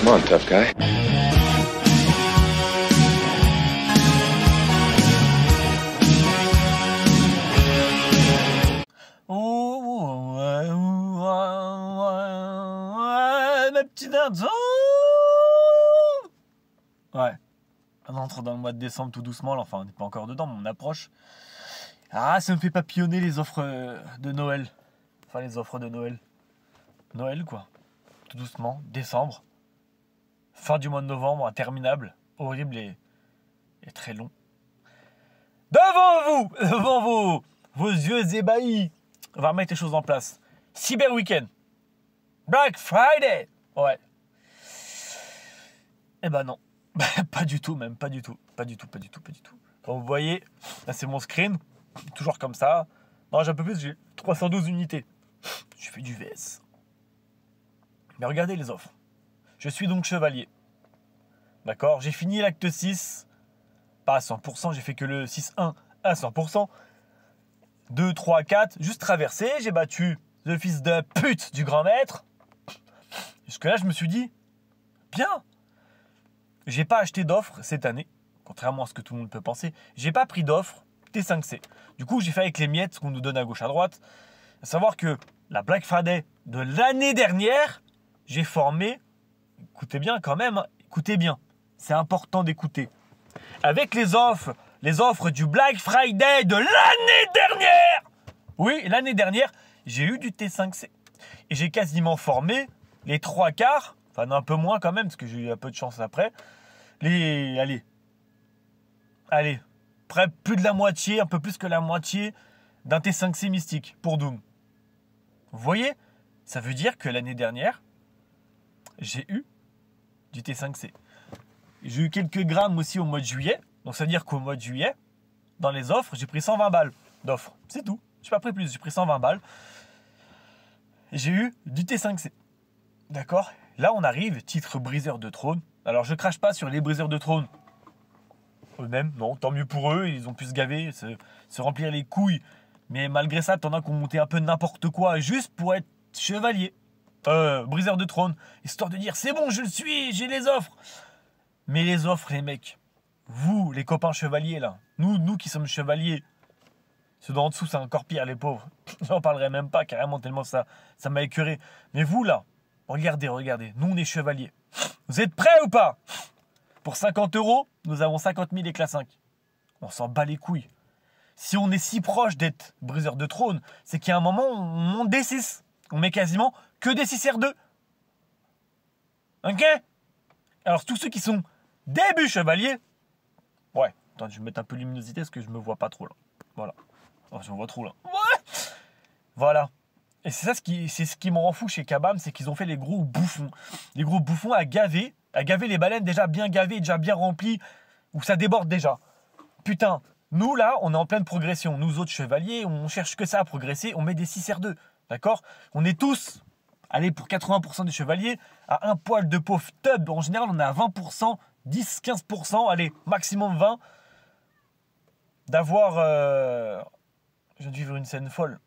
Come on, tough guy. Ouais. On entre dans le mois de décembre tout doucement, enfin on n'est pas encore dedans, mais on approche. Ah, ça me fait papillonner les offres euh, de Noël. Enfin, les offres de Noël. Noël, quoi. Tout doucement, décembre. Fin du mois de novembre, interminable, horrible et, très long. Devant vous, devant vous, vos yeux ébahis, on va remettre les choses en place. Cyber week-end. Black Friday, ouais. Eh ben non, pas du tout, même pas du tout, pas du tout, pas du tout, pas du tout. Comme vous voyez, là c'est mon screen, toujours comme ça. Non, j'ai un peu plus, j'ai 312 unités. Je fais du VS. Mais regardez les offres. Je suis donc chevalier. D'accord J'ai fini l'acte 6, pas à 100%, j'ai fait que le 6-1 à 100%. 2, 3, 4, juste traversé, j'ai battu le fils de pute du grand maître. Jusque-là, je me suis dit, bien, j'ai pas acheté d'offres cette année, contrairement à ce que tout le monde peut penser. J'ai pas pris d'offres T5C. Du coup, j'ai fait avec les miettes qu'on nous donne à gauche à droite. À savoir que la Black Friday de l'année dernière, j'ai formé écoutez bien quand même, hein. écoutez bien. C'est important d'écouter. Avec les offres, les offres du Black Friday de l'année dernière. Oui, l'année dernière, j'ai eu du T5C. Et j'ai quasiment formé les trois quarts, enfin un peu moins quand même, parce que j'ai eu un peu de chance après. Les, allez, allez, près plus de la moitié, un peu plus que la moitié d'un T5C mystique pour Doom. Vous voyez Ça veut dire que l'année dernière, j'ai eu du T5C. J'ai eu quelques grammes aussi au mois de juillet. Donc ça veut dire qu'au mois de juillet, dans les offres, j'ai pris 120 balles d'offres. C'est tout. Je n'ai pas pris plus, j'ai pris 120 balles. J'ai eu du T5C. D'accord Là, on arrive, titre briseur de trône. Alors, je crache pas sur les briseurs de trône eux-mêmes, non, tant mieux pour eux, ils ont pu se gaver, se, remplir les couilles. Mais malgré ça, t'en as qu'on un peu n'importe quoi juste pour être chevalier. Euh, briseur de Trône, histoire de dire c'est bon, je le suis, j'ai les offres. Mais les offres, les mecs, vous, les copains chevaliers là, nous, nous qui sommes chevaliers, ceux d'en dessous, c'est encore pire, les pauvres. J'en parlerai même pas, carrément, tellement ça ça m'a écuré. Mais vous là, regardez, regardez, nous on est chevaliers. Vous êtes prêts ou pas Pour 50 euros, nous avons 50 000 éclats 5. On s'en bat les couilles. Si on est si proche d'être briseur de trône, c'est qu'à un moment, on monte D6. On met quasiment que des 6R2. Ok Alors tous ceux qui sont début chevaliers... Ouais, attends, je vais mettre un peu de luminosité parce que je me vois pas trop là. Voilà. Oh, je me vois trop là. Ouais voilà. Et c'est ça ce qui, c'est ce qui m'en rend fou chez Kabam, c'est qu'ils ont fait les gros bouffons. Les gros bouffons à gaver, à gaver les baleines déjà bien gavées, déjà bien remplies, où ça déborde déjà. Putain, nous là, on est en pleine progression. Nous autres chevaliers, on cherche que ça à progresser, on met des 6R2. D'accord On est tous allez, pour 80% des chevaliers, à un poil de pauvre tub. En général, on est à 20%, 10, 15%, allez, maximum 20. D'avoir. Euh, je viens de vivre une scène folle.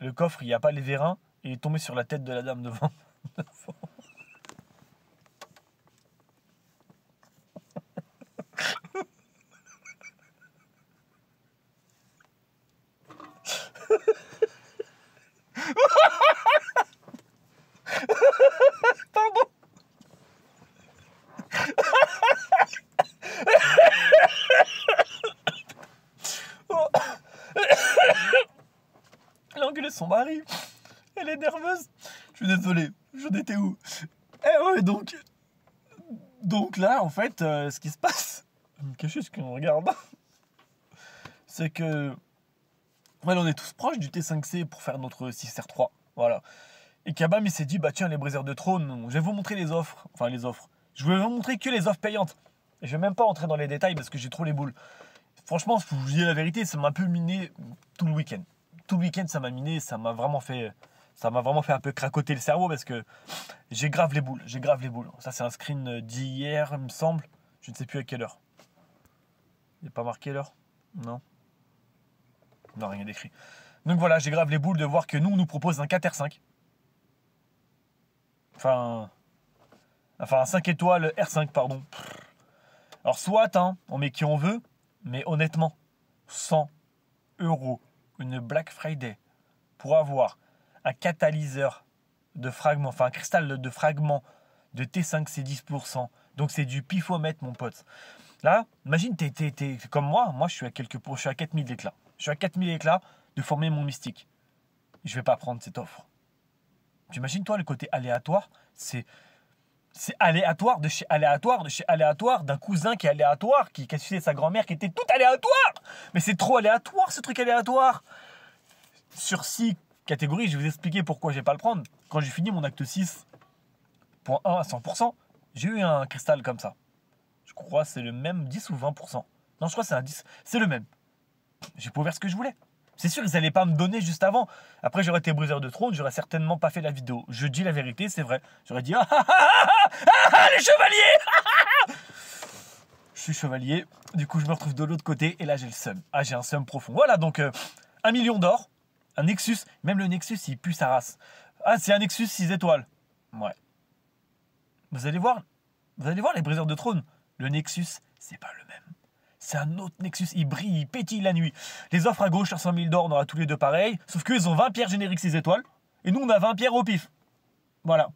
Le coffre, il n'y a pas les vérins, il est tombé sur la tête de la dame devant. Pardon. Elle a engueulé son mari. Elle est nerveuse. Je suis désolé, je n'étais où Eh ouais, donc. Donc là, en fait, euh, ce qui se passe. Cachez qu'on regarde. C'est que. Ouais, on est tous proches du T5C pour faire notre 6R3. Voilà. Et Kabam, il s'est dit, bah tiens, les briseurs de trône, je vais vous montrer les offres. Enfin, les offres. Je vais vous montrer que les offres payantes. Et je vais même pas entrer dans les détails parce que j'ai trop les boules. Franchement, si vous dis la vérité, ça m'a un peu miné tout le week-end. Tout le week-end, ça m'a miné, ça m'a vraiment fait. Ça m'a vraiment fait un peu cracoter le cerveau parce que j'ai grave les boules, j'ai grave les boules. Ça, c'est un screen d'hier, il me semble. Je ne sais plus à quelle heure. Il n'est pas marqué l'heure Non Non, rien d'écrit. Donc voilà, j'ai grave les boules de voir que nous, on nous propose un 4R5. Enfin. Enfin, 5 étoiles, R5, pardon. Alors, soit, hein, on met qui on veut, mais honnêtement, 100 euros, une Black Friday, pour avoir un catalyseur de fragments, enfin un cristal de fragments de T5, c'est 10%. Donc c'est du pifomètre, mon pote. Là, imagine, t'es, t'es, comme moi, moi je suis à quelques à 4000 éclats. Je suis à 4000 éclats de former mon mystique. Je vais pas prendre cette offre. Tu imagines, toi, le côté aléatoire, c'est. C'est aléatoire de chez aléatoire de chez aléatoire d'un cousin qui est aléatoire, qui, a sa grand-mère qui était tout aléatoire Mais c'est trop aléatoire ce truc aléatoire Sur six catégories, je vais vous expliquer pourquoi je vais pas le prendre. Quand j'ai fini mon acte 6.1 à 100%, j'ai eu un cristal comme ça. Je crois c'est le même 10 ou 20%. Non, je crois c'est un 10. C'est le même. J'ai pas ouvert ce que je voulais. C'est sûr, ils n'allaient pas me donner juste avant. Après, j'aurais été briseur de trône, j'aurais certainement pas fait la vidéo. Je dis la vérité, c'est vrai. J'aurais dit ah ah, ah, ah, ah, les chevaliers Je suis chevalier, du coup, je me retrouve de l'autre côté et là, j'ai le seum. Ah, j'ai un seum profond. Voilà, donc un million d'or, un Nexus. Même le Nexus, il pue sa race. Ah, c'est un Nexus 6 étoiles. Ouais. Vous allez voir, vous allez voir les briseurs de trône. Le Nexus, c'est pas le même. C'est un autre Nexus, il brille, il pétille la nuit. Les offres à gauche à 100 000 d'or, on aura tous les deux pareil. Sauf qu'ils ont 20 pierres génériques 6 étoiles. Et nous, on a 20 pierres au pif. Voilà.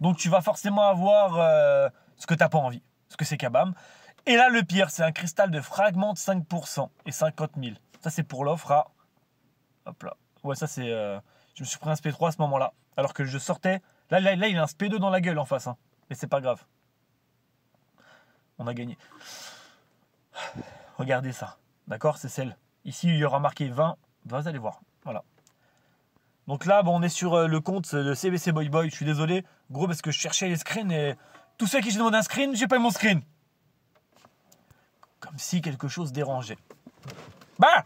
Donc tu vas forcément avoir euh, ce que tu t'as pas envie. Ce que c'est Kabam. Et là, le pire, c'est un cristal de fragment de 5% et 50 000. Ça, c'est pour l'offre à. Hop là. Ouais, ça, c'est. Euh, je me suis pris un SP3 à ce moment-là. Alors que je sortais. Là, là, il a un SP2 dans la gueule en face. Hein. Mais c'est pas grave. On a gagné. Regardez ça. D'accord C'est celle. Ici, il y aura marqué 20. Vous allez voir. Voilà. Donc là, bon, on est sur euh, le compte euh, de CBC Boy Boy. Je suis désolé. Gros, parce que je cherchais les screens et tous ceux qui j'ai demandé un screen, j'ai pas eu mon screen. Comme si quelque chose dérangeait. Bah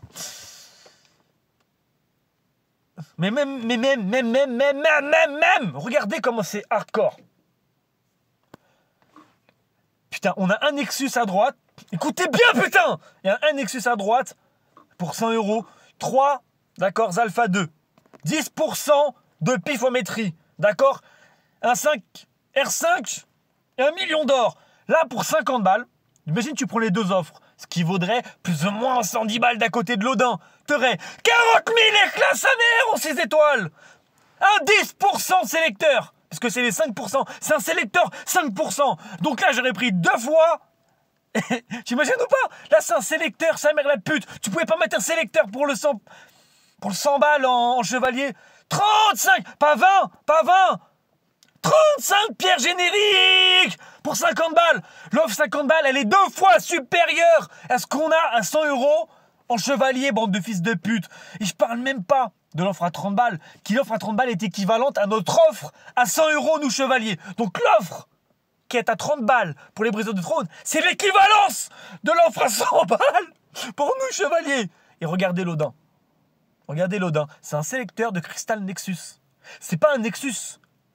mais même, mais même, même, même, même, même, même, même Regardez comment c'est hardcore. Putain, on a un Nexus à droite, Écoutez bien, putain Il y a un Nexus à droite pour 100 euros. 3, d'accord, Alpha 2. 10% de pifométrie, d'accord Un 5, R5, Et un million d'or. Là, pour 50 balles, imagine tu prends les deux offres, ce qui vaudrait plus ou moins 110 balles d'à côté de l'Odin. T'aurais 40 000 éclats à mère en 6 étoiles Un 10% sélecteur Parce que c'est les 5%, c'est un sélecteur 5% Donc là, j'aurais pris deux fois J'imagine ou pas Là, c'est un sélecteur, sa mère la pute. Tu pouvais pas mettre un sélecteur pour le 100, pour le 100 balles en, en chevalier. 35, pas 20, pas 20. 35 pierres génériques pour 50 balles. L'offre 50 balles, elle est deux fois supérieure à ce qu'on a à 100 euros en chevalier, bande de fils de pute. Et je parle même pas de l'offre à 30 balles, qui l'offre à 30 balles est équivalente à notre offre à 100 euros, nous chevaliers. Donc l'offre est à 30 balles pour les briseurs de trône, c'est l'équivalence de l'offre à 100 balles pour nous, chevaliers. Et regardez l'Odin. Regardez l'Odin. C'est un sélecteur de cristal Nexus. C'est pas un Nexus.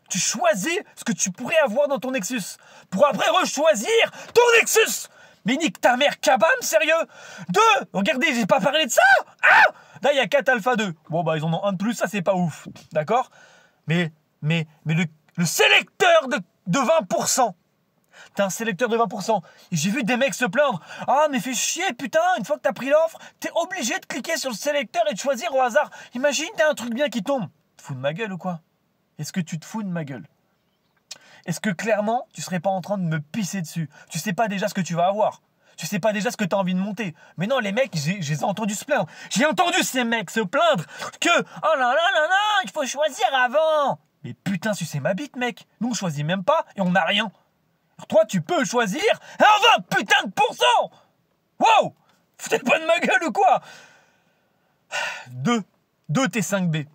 Tu choisis ce que tu pourrais avoir dans ton Nexus pour après rechoisir ton Nexus. Mais nique ta mère, cabane, sérieux 2 Regardez, j'ai pas parlé de ça Ah Là, il y a 4 Alpha 2. Bon, bah, ils en ont un de plus, ça, c'est pas ouf. D'accord Mais, mais, mais le, le sélecteur de, de 20%, t'as un sélecteur de 20%. J'ai vu des mecs se plaindre. Ah, mais fais chier, putain, une fois que t'as pris l'offre, t'es obligé de cliquer sur le sélecteur et de choisir au hasard. Imagine, t'as un truc bien qui tombe. Te fous de ma gueule ou quoi Est-ce que tu te fous de ma gueule Est-ce que clairement, tu serais pas en train de me pisser dessus Tu sais pas déjà ce que tu vas avoir tu sais pas déjà ce que tu as envie de monter. Mais non, les mecs, j'ai entendu se plaindre. J'ai entendu ces mecs se plaindre que oh là là là là, il faut choisir avant. Mais putain, tu ma bite, mec. Nous, on choisit même pas et on n'a rien. Toi, tu peux choisir un 20 putain de pourcent Wow Foutez pas de ma gueule ou quoi 2. 2 T5B.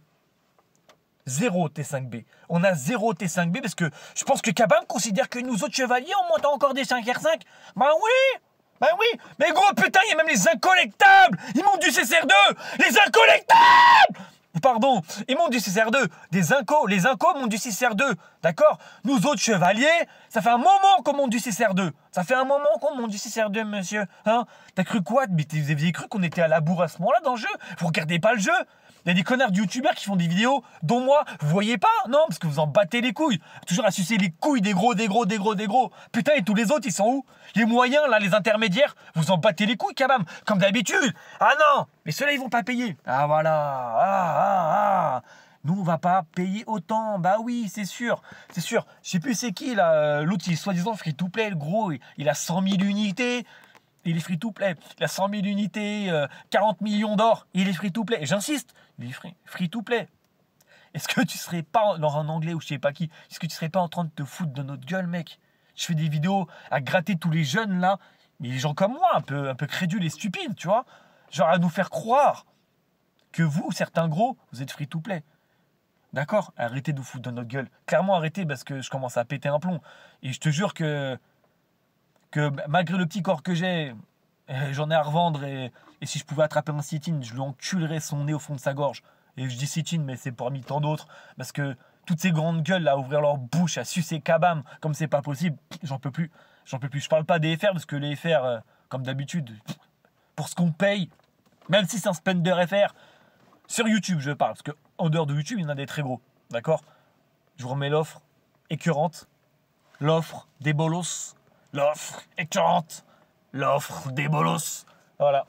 0 T5B. On a 0 T5B parce que je pense que Kabam considère que nous autres chevaliers, on monte encore des 5R5. Ben oui Ben oui Mais gros putain, il y a même les incollectables Ils montent du CCR2 Les incollectables pardon, ils montent du 6R2, des incos, les incos montent du 6R2, d'accord Nous autres chevaliers, ça fait un moment qu'on monte du 6R2, ça fait un moment qu'on monte du 6R2, monsieur, hein T'as cru quoi Mais vous aviez cru qu'on était à la bourre à ce moment-là dans le jeu Vous regardez pas le jeu il y a des connards de youtubeurs qui font des vidéos dont moi, vous voyez pas Non, parce que vous en battez les couilles. Toujours à sucer les couilles des gros, des gros, des gros, des gros. Putain, et tous les autres, ils sont où Les moyens, là, les intermédiaires, vous en battez les couilles quand comme d'habitude. Ah non Mais ceux-là, ils vont pas payer. Ah voilà. Ah, ah, ah. Nous, on va pas payer autant. Bah oui, c'est sûr. C'est sûr. Je sais plus c'est qui, là. Euh, l'autre, il soi-disant free to play, le gros. Il a 100 000 unités il est free to play. Il a 100 000 unités, 40 euh, millions d'or, il est free to play. Et j'insiste, il est free, free to play. Est-ce que tu serais pas, dans un anglais ou je sais pas qui, est-ce que tu serais pas en train de te foutre de notre gueule, mec Je fais des vidéos à gratter tous les jeunes là, mais les gens comme moi, un peu, un peu crédules et stupides, tu vois Genre à nous faire croire que vous, certains gros, vous êtes free to play. D'accord Arrêtez de nous foutre de notre gueule. Clairement, arrêtez parce que je commence à péter un plomb. Et je te jure que que bah, malgré le petit corps que j'ai, eh, j'en ai à revendre et, si je pouvais attraper un sit-in, je lui enculerais son nez au fond de sa gorge. Et je dis sit mais c'est parmi tant d'autres parce que toutes ces grandes gueules à ouvrir leur bouche, à sucer kabam, comme c'est pas possible, j'en peux plus. J'en peux plus. Je parle pas des FR parce que les FR, euh, comme d'habitude, pour ce qu'on paye, même si c'est un spender FR, sur YouTube je parle, parce que en dehors de YouTube, il y en a des très gros. D'accord Je vous remets l'offre écœurante, l'offre des bolos, l'offre écœurante, l'offre des bolos. Voilà.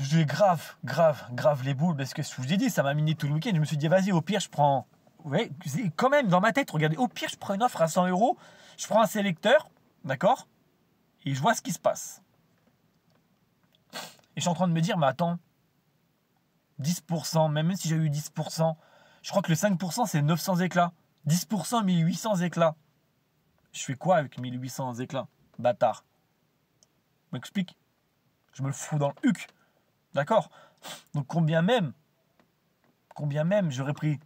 J'ai grave, grave, grave les boules parce que je vous ai dit, ça m'a miné tout le week-end. Je me suis dit, vas-y, au pire, je prends. Ouais, quand même, dans ma tête, regardez, au pire, je prends une offre à 100 euros, je prends un sélecteur, d'accord Et je vois ce qui se passe. Et je suis en train de me dire, mais attends, 10%, même si j'ai eu 10%, je crois que le 5%, c'est 900 éclats. 10%, 1800 éclats. Je fais quoi avec 1800 éclats Bâtard. M'explique Je me fous dans le huc. D'accord Donc combien même Combien même j'aurais pris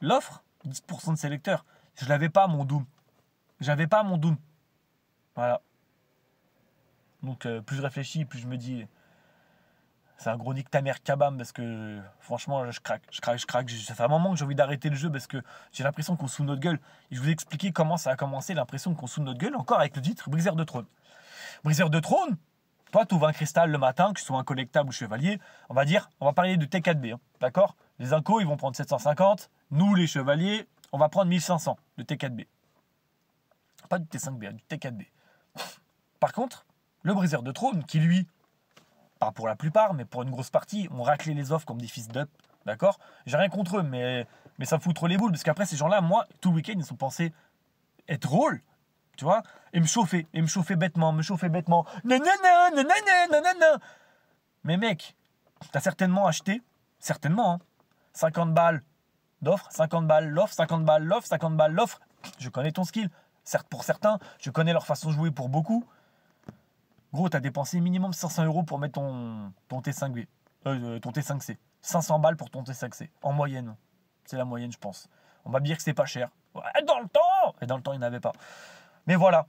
l'offre 10% de sélecteurs. Je l'avais pas mon Doom. J'avais pas mon Doom. Voilà. Donc euh, plus je réfléchis, plus je me dis c'est un gros nick ta mère kabam parce que franchement, je craque, je craque, je craque. Ça fait un moment que j'ai envie d'arrêter le jeu parce que j'ai l'impression qu'on sous notre gueule. Et je vous ai expliqué comment ça a commencé, l'impression qu'on sous notre gueule encore avec le titre Briseur de trône. Briseur de trône, toi, tu ouvres un cristal le matin, que ce soit un collectable ou chevalier, on va dire, on va parler de T4B, hein, d'accord Les incos, ils vont prendre 750, nous, les chevaliers, on va prendre 1500 de T4B. Pas du T5B, hein, du T4B. Par contre, le briseur de trône, qui lui, pas pour la plupart, mais pour une grosse partie, ont raclé les offres comme des fils d'up. D'accord J'ai rien contre eux, mais, mais ça me fout trop les boules. Parce qu'après, ces gens-là, moi, tout le week-end, ils sont pensés être drôles. Tu vois Et me chauffer. Et me chauffer bêtement. Me chauffer bêtement. Nanana, non, nanana. Mais mec, t'as certainement acheté, certainement, 50 hein, balles d'offres, 50 balles l'offre, 50 balles l'offre, 50 balles l'offre. Je connais ton skill. Certes, pour certains, je connais leur façon de jouer pour beaucoup. Gros, t'as dépensé minimum 500 euros pour mettre ton, ton T5B, euh, euh, ton T5C. 500 balles pour ton T5C, en moyenne. C'est la moyenne, je pense. On va dire que c'est pas cher. dans le temps Et dans le temps, il n'y avait pas. Mais voilà.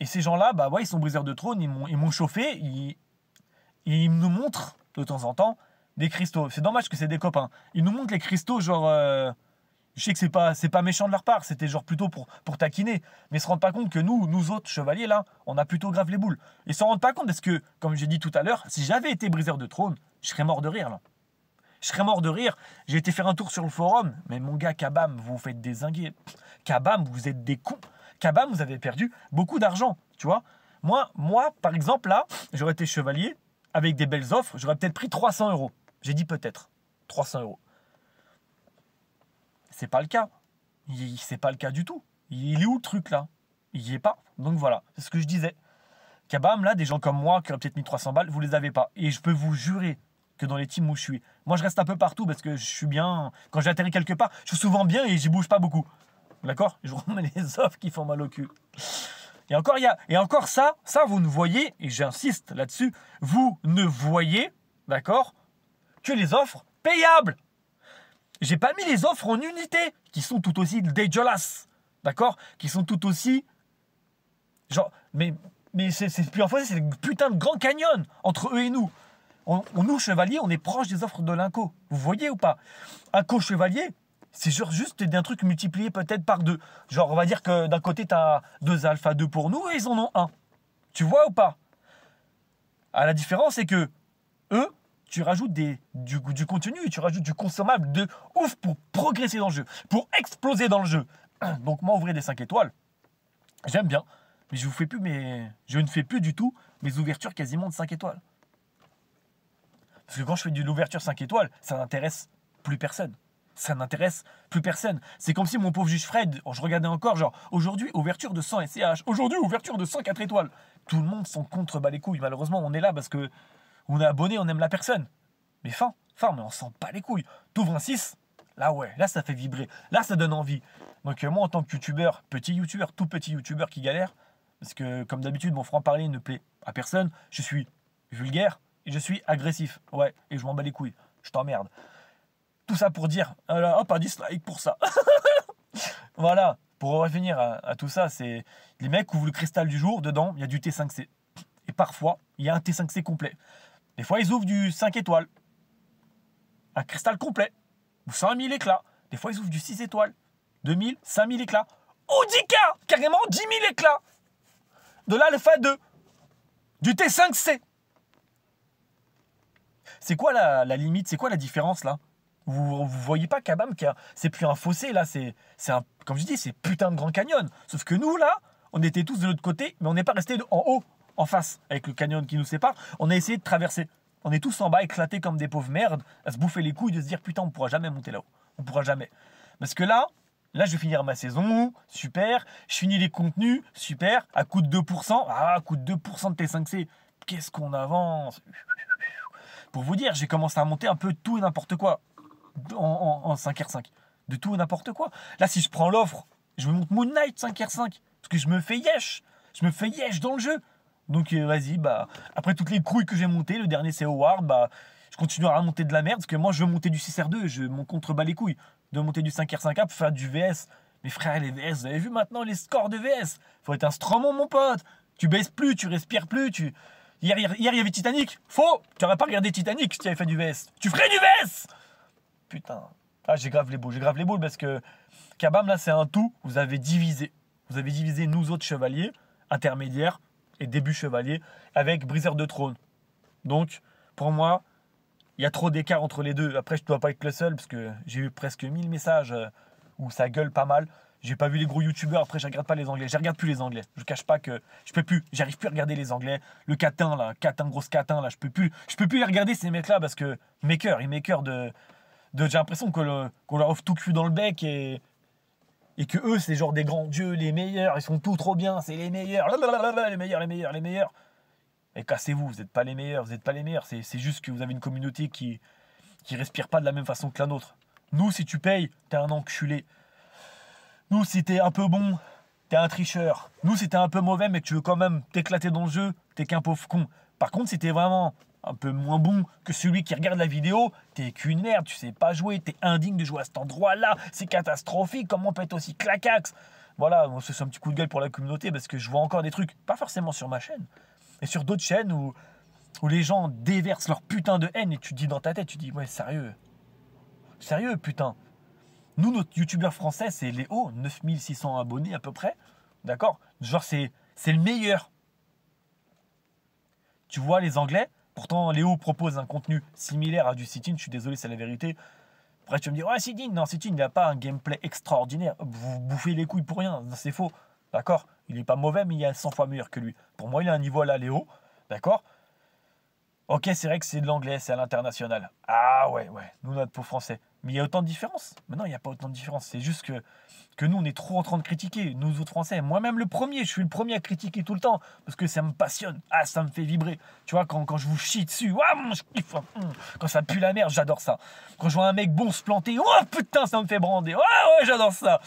Et ces gens-là, bah ouais, ils sont briseurs de trône, ils m'ont chauffé, ils, ils nous montrent de temps en temps des cristaux. C'est dommage que c'est des copains. Ils nous montrent les cristaux, genre. Euh, je sais que c'est pas c'est pas méchant de leur part, c'était genre plutôt pour, pour taquiner, mais ils se rendent pas compte que nous, nous autres chevaliers là, on a plutôt grave les boules. Ils se rendent pas compte parce que, comme j'ai dit tout à l'heure, si j'avais été briseur de trône, je serais mort de rire là. Je serais mort de rire. J'ai été faire un tour sur le forum, mais mon gars, Kabam, vous faites des zingués. Kabam, vous êtes des cons. Kabam, vous avez perdu beaucoup d'argent, tu vois. Moi, moi, par exemple, là, j'aurais été chevalier avec des belles offres, j'aurais peut-être pris 300 euros. J'ai dit peut-être 300 euros. C'est pas le cas. C'est pas le cas du tout. Il est où le truc là Il n'y est pas. Donc voilà, c'est ce que je disais. Kabam, là, des gens comme moi qui ont peut-être mis 300 balles, vous les avez pas. Et je peux vous jurer que dans les teams où je suis. Moi, je reste un peu partout parce que je suis bien. Quand j'atterris quelque part, je suis souvent bien et j'y bouge pas beaucoup. D'accord Je remets les offres qui font mal au cul. Et encore, il y et encore ça, ça, vous ne voyez, et j'insiste là-dessus, vous ne voyez, d'accord, que les offres payables. J'ai pas mis les offres en unité, qui sont tout aussi dégueulasses. D'accord Qui sont tout aussi. Genre. Mais, mais c'est en fait c'est putain de grand canyon entre eux et nous. On, nous, chevaliers, on est proche des offres de l'Inco. Vous voyez ou pas un co chevalier, c'est genre juste d'un truc multiplié peut-être par deux. Genre, on va dire que d'un côté, tu as deux alpha 2 pour nous et ils en ont un. Tu vois ou pas à La différence, c'est que eux, tu rajoutes du, du contenu, tu rajoutes du consommable de ouf pour progresser dans le jeu, pour exploser dans le jeu. Donc moi, ouvrir des 5 étoiles, j'aime bien, mais je vous fais plus mes, je ne fais plus du tout mes ouvertures quasiment de 5 étoiles. Parce que quand je fais de l'ouverture 5 étoiles, ça n'intéresse plus personne. Ça n'intéresse plus personne. C'est comme si mon pauvre juge Fred, oh, je regardais encore, genre, aujourd'hui, ouverture de 100 SCH, aujourd'hui, ouverture de 104 étoiles. Tout le monde s'en contre les couilles. Malheureusement, on est là parce que on est abonné, on aime la personne. Mais fin, fin, mais on sent pas les couilles. T'ouvres un 6, là ouais, là ça fait vibrer, là ça donne envie. Donc euh, moi en tant que youtubeur, petit youtubeur, tout petit youtubeur qui galère, parce que comme d'habitude mon franc-parler ne plaît à personne, je suis vulgaire et je suis agressif. Ouais, et je m'en bats les couilles, je t'emmerde. Tout ça pour dire, ah hop, un dislike pour ça. voilà, pour revenir à, à tout ça, c'est les mecs ouvrent le cristal du jour, dedans il y a du T5C. Et parfois, il y a un T5C complet. Des fois, ils ouvrent du 5 étoiles. Un cristal complet. Ou 5000 éclats. Des fois, ils ouvrent du 6 étoiles. 2000, 5000 éclats. Ou 10K Carrément 10 000 éclats De l'alpha le 2 Du T5C. C'est quoi la, limite C'est quoi la différence là vous, vous voyez pas Kabam, c'est plus un fossé là, c'est un, comme je dis, c'est putain de Grand Canyon. Sauf que nous là, on était tous de l'autre côté, mais on n'est pas resté en haut en face, avec le canyon qui nous sépare, on a essayé de traverser. On est tous en bas, éclatés comme des pauvres merdes, à se bouffer les couilles, de se dire putain, on pourra jamais monter là-haut. On pourra jamais. Parce que là, Là, je vais finir ma saison, super. Je finis les contenus, super. À coût de 2%, ah, à coût de 2% de T5C, qu'est-ce qu'on avance Pour vous dire, j'ai commencé à monter un peu tout et n'importe quoi en, en 5R5. De tout et n'importe quoi. Là, si je prends l'offre, je me monte Moon Knight 5R5. Parce que je me fais yesh. Je me fais yesh dans le jeu. Donc euh, vas-y, bah, après toutes les couilles que j'ai montées, le dernier c'est Howard, bah, je continuerai à monter de la merde parce que moi je veux monter du 6R2, je m'en contrebats les couilles. De monter du 5R5A pour faire du VS. Mes frères, les VS, vous avez vu maintenant les scores de VS Faut être un stromon, mon pote Tu baisses plus, tu respires plus, tu. Hier, hier, il y avait Titanic Faux Tu n'aurais pas regardé Titanic si tu avais fait du VS Tu ferais du VS Putain. Ah, j'ai grave les boules, j'ai grave les boules parce que Kabam, là, c'est un tout. Vous avez divisé. Vous avez divisé nous autres chevaliers, intermédiaires, et début chevalier avec briseur de trône. Donc, pour moi, il y a trop d'écart entre les deux. Après, je ne dois pas être le seul parce que j'ai eu presque 1000 messages euh, où ça gueule pas mal. J'ai pas vu les gros youtubeurs, après je regarde pas les anglais. Je regarde plus les anglais. Je cache pas que je peux plus, j'arrive plus à regarder les anglais. Le catin là, catin grosse catin là, je peux plus, je peux plus les regarder ces mecs là parce que maker, ils maker de, de j'ai l'impression qu'on le, qu'on leur offre tout cul dans le bec et et que eux, c'est genre des grands dieux, les meilleurs, ils sont tout trop bien, c'est les meilleurs, les meilleurs, les meilleurs, les meilleurs. Et cassez-vous, vous n'êtes pas les meilleurs, vous n'êtes pas les meilleurs. C'est juste que vous avez une communauté qui qui respire pas de la même façon que la nôtre. Nous, si tu payes, t'es un enculé. Nous, si t'es un peu bon, t'es un tricheur. Nous, si t'es un peu mauvais, mais que tu veux quand même t'éclater dans le jeu, t'es qu'un pauvre con. Par contre, si t'es vraiment un peu moins bon que celui qui regarde la vidéo, t'es qu'une merde, tu sais pas jouer, t'es indigne de jouer à cet endroit-là, c'est catastrophique, comment on peut être aussi clacax Voilà, ce c'est un petit coup de gueule pour la communauté parce que je vois encore des trucs, pas forcément sur ma chaîne, mais sur d'autres chaînes où, où les gens déversent leur putain de haine et tu dis dans ta tête, tu dis ouais sérieux, sérieux putain. Nous, notre youtubeur français, c'est Léo, 9600 abonnés à peu près. D'accord Genre, c'est le meilleur. Tu vois, les Anglais, Pourtant, Léo propose un contenu similaire à du sit-in. Je suis désolé, c'est la vérité. Après, tu vas me dire, ouais, sit-in. Non, sit-in, il n'a pas un gameplay extraordinaire. Vous bouffez les couilles pour rien. C'est faux. D'accord Il n'est pas mauvais, mais il est 100 fois meilleur que lui. Pour moi, il a un niveau là, Léo. D'accord Ok, c'est vrai que c'est de l'anglais, c'est à l'international. Ah ouais, ouais. Nous, notre pauvre français. Mais il y a autant de différences. Maintenant, il n'y a pas autant de différences. C'est juste que, que nous, on est trop en train de critiquer, nous autres Français. Moi-même, le premier, je suis le premier à critiquer tout le temps parce que ça me passionne. Ah, ça me fait vibrer. Tu vois, quand, quand je vous chie dessus, hmm. Quand ça pue la merde, j'adore ça. Quand je vois un mec bon se planter, oh putain, ça me fait brander. Oh, ouais, j'adore ça.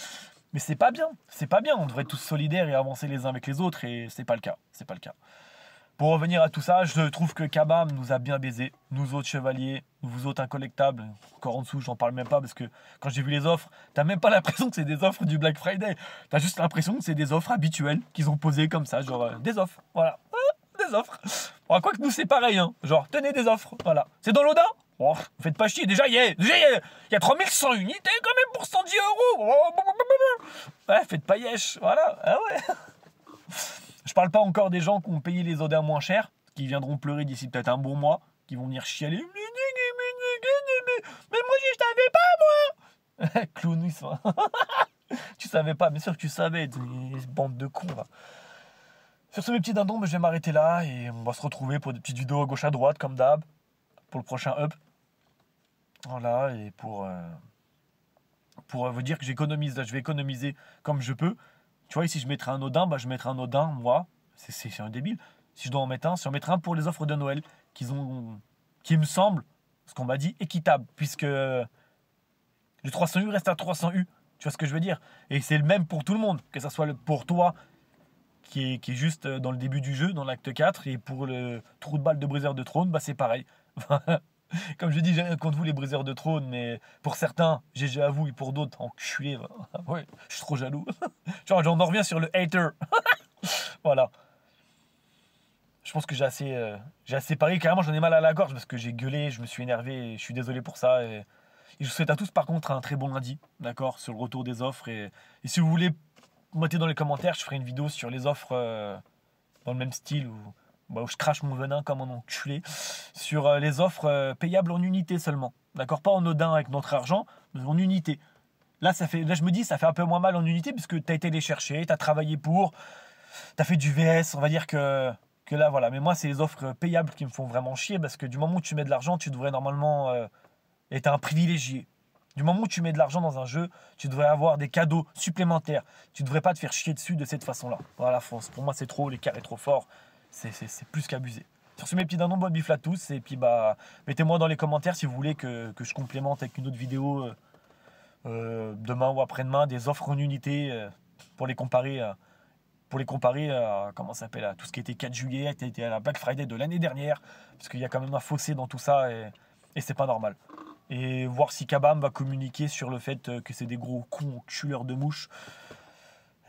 Mais c'est pas bien. C'est pas bien. On devrait être tous solidaires et avancer les uns avec les autres et c'est pas le cas. C'est pas le cas. Pour revenir à tout ça, je trouve que Kabam nous a bien baisé. Nous autres chevaliers, vous autres incollectables. Encore en dessous, j'en parle même pas parce que quand j'ai vu les offres, t'as même pas l'impression que c'est des offres du Black Friday. T'as juste l'impression que c'est des offres habituelles qu'ils ont posées comme ça, genre euh, des offres. Voilà. Ah, des offres. Bon, quoi que nous, c'est pareil. Hein. Genre, tenez des offres. Voilà. C'est dans l'oda oh, faites pas chier, déjà, il Y'a y a 3100 unités quand même pour 110 euros. Oh, ouais, faites pas yesh, voilà. Ah ouais. Je parle pas encore des gens qui ont payé les odeurs moins chères, qui viendront pleurer d'ici peut-être un bon mois, qui vont venir chialer. Mais moi, je savais pas, moi Clownus, tu savais pas, bien sûr que tu savais, bande de cons, Sur ce, mes petits dindons, ben, je vais m'arrêter là et on va se retrouver pour des petites vidéos à gauche à droite, comme d'hab, pour le prochain up. Voilà, et pour, euh, pour euh, vous dire que j'économise, je vais économiser comme je peux. Tu vois, ici, je mettrais un Odin, bah, je mettrais un Odin, moi. C'est un débile. Si je dois en mettre un, si on mettrais un pour les offres de Noël, qu'ils ont, qui me semble, ce qu'on m'a dit, équitable, puisque le 300U reste à 300U. Tu vois ce que je veux dire Et c'est le même pour tout le monde, que ça soit pour toi, qui est, qui est, juste euh, dans le début du jeu, dans l'acte 4, et pour le trou de balle de briseur de trône, bah, c'est pareil. Comme je dis, j'ai rien contre vous les briseurs de trône, mais pour certains, j'ai à vous et pour d'autres, enculé. Ah ouais, je suis trop jaloux. Genre, j'en reviens sur le hater. voilà. Je pense que j'ai assez, euh, assez parlé. Carrément, j'en ai mal à la gorge parce que j'ai gueulé, je me suis énervé je suis désolé pour ça. Et, je vous souhaite à tous, par contre, un très bon lundi, d'accord, sur le retour des offres. Et, si vous voulez, mettez dans les commentaires, je ferai une vidéo sur les offres euh, dans le même style ou où bah, je crache mon venin comme un enculé, sur euh, les offres euh, payables en unité seulement. D'accord Pas en odin avec notre argent, mais en unité. Là, ça fait, là, je me dis, ça fait un peu moins mal en unité, puisque tu as été les chercher, tu as travaillé pour, tu as fait du VS, on va dire que, que là, voilà. Mais moi, c'est les offres payables qui me font vraiment chier, parce que du moment où tu mets de l'argent, tu devrais normalement euh, être un privilégié. Du moment où tu mets de l'argent dans un jeu, tu devrais avoir des cadeaux supplémentaires. Tu devrais pas te faire chier dessus de cette façon-là. Voilà, France. Pour moi, c'est trop, l'écart est trop fort c'est plus qu'abusé. Sur ce, mes petits dindons, bonne bifle à tous. Et puis, bah, mettez-moi dans les commentaires si vous voulez que, je complémente avec une autre vidéo euh, euh, demain ou après-demain des offres en unité euh, pour les comparer. pour les comparer à, comment s'appelle, à tout ce qui était 4 juillet, qui était à la Black Friday de l'année dernière, parce qu'il y a quand même un fossé dans tout ça et, c'est pas normal. Et voir si Kabam va communiquer sur le fait que c'est des gros cons culeurs de mouches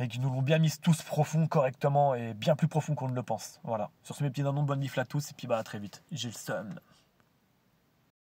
et qui nous l'ont bien mis tous profond correctement et bien plus profond qu'on ne le pense. Voilà. Sur ce, mes petits dindons, bonne bifle à tous et puis bah à très vite. J'ai le seum.